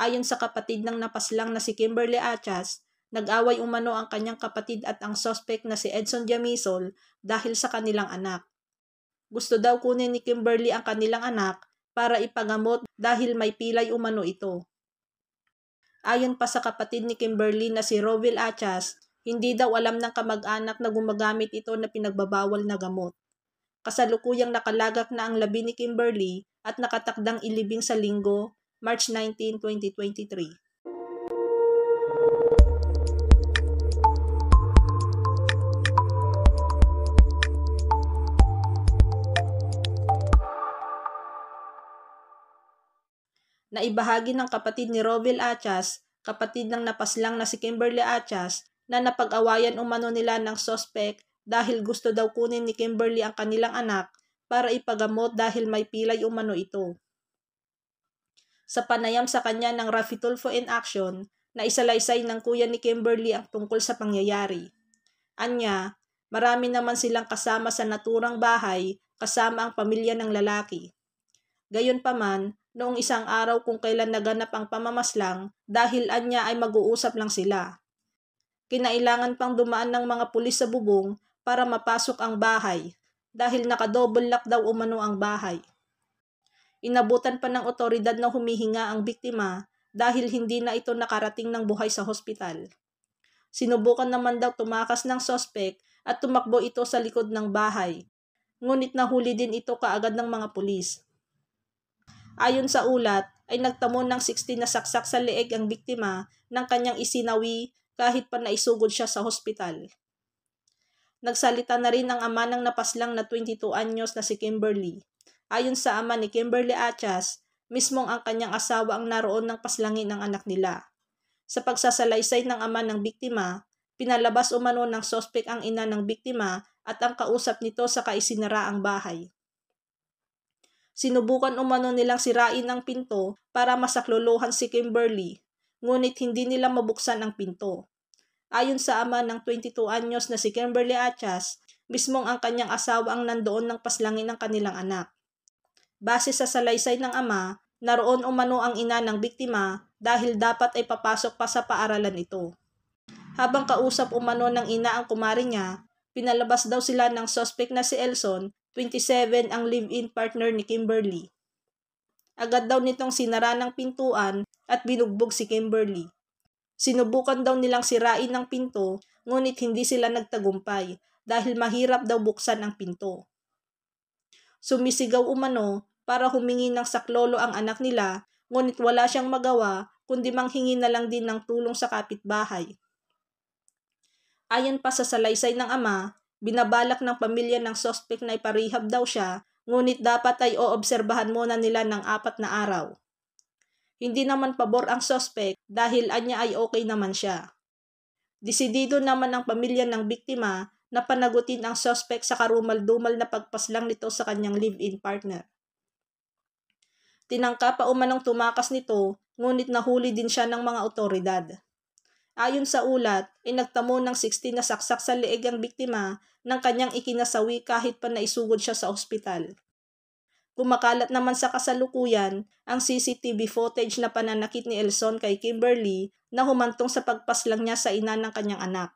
Ayon sa kapatid ng napaslang na si Kimberly Achas, nag-away umano ang kanyang kapatid at ang suspect na si Edson Jamisol dahil sa kanilang anak. Gusto daw kunin ni Kimberly ang kanilang anak para ipagamot dahil may pilay umano ito. Ayon pa sa kapatid ni Kimberly na si Rovil Achas, hindi daw alam ng kamag-anak na gumagamit ito na pinagbabawal na gamot. Kasalukuyang nakalagak na ang labi ni Kimberly at nakatakdang ilibing sa linggo March 19, 2023. Naibahagi ng kapatid ni Robel Achas, kapatid ng napaslang na si Kimberly Achas, na napag-awayan umano nila ng sospek dahil gusto daw kunin ni Kimberly ang kanilang anak para ipagamot dahil may pilay umano ito sa panayam sa kanya ng Rafi Tulfo in Action na isalaysay ng kuya ni Kimberly ang tungkol sa pangyayari. Anya, marami naman silang kasama sa naturang bahay kasama ang pamilya ng lalaki. Gayunpaman, noong isang araw kung kailan naganap ang pamamaslang dahil anya ay mag-uusap lang sila. Kinailangan pang dumaan ng mga pulis sa bubong para mapasok ang bahay dahil nakadouble lock daw umano ang bahay. Inabutan pa ng otoridad na humihinga ang biktima dahil hindi na ito nakarating ng buhay sa hospital. Sinubukan naman daw tumakas ng sospek at tumakbo ito sa likod ng bahay. Ngunit nahuli din ito kaagad ng mga pulis. Ayon sa ulat, ay nagtamo ng 16 na saksak sa leeg ang biktima ng kanyang isinawi kahit pa naisugod siya sa hospital. Nagsalita na rin ang ama ng napaslang na 22 anyos na si Kimberly. Ayon sa ama ni Kimberly Achas, mismong ang kanyang asawa ang naroon ng paslangin ng anak nila. Sa pagsasalaysay ng ama ng biktima, pinalabas umano ng sospek ang ina ng biktima at ang kausap nito sa kaisinaraang bahay. Sinubukan umano nilang sirain ang pinto para masaklolohan si Kimberly, ngunit hindi nila mabuksan ang pinto. Ayon sa ama ng 22 anyos na si Kimberly Achas, mismong ang kanyang asawa ang nandoon ng paslangin ng kanilang anak. Base sa salaysay ng ama, naroon umano ang ina ng biktima dahil dapat ay papasok pa sa paaralan ito. Habang kausap umano ng ina ang kumari niya, pinalabas daw sila ng suspect na si Elson, 27 ang live-in partner ni Kimberly. Agad daw nitong sinara ng pintuan at binugbog si Kimberly. Sinubukan daw nilang sirain ang pinto ngunit hindi sila nagtagumpay dahil mahirap daw buksan ang pinto. Sumisigaw umano para humingi ng saklolo ang anak nila, ngunit wala siyang magawa kundi manghingi na lang din ng tulong sa kapitbahay. Ayon pa sa salaysay ng ama, binabalak ng pamilya ng sospek na iparihab daw siya, ngunit dapat ay oobserbahan muna nila ng apat na araw. Hindi naman pabor ang sospek dahil anya ay okay naman siya. Disidido naman ang pamilya ng biktima na panagutin ang sospek sa karumal-dumal na pagpaslang nito sa kanyang live-in partner. Tinangka pa umanong tumakas nito, ngunit nahuli din siya ng mga otoridad. Ayon sa ulat, inagtamo nagtamo ng 16 na saksak sa leeg ang biktima ng kanyang ikinasawi kahit pa naisugod siya sa ospital. Kumakalat naman sa kasalukuyan ang CCTV footage na pananakit ni Elson kay Kimberly na humantong sa pagpaslang niya sa ina ng kanyang anak.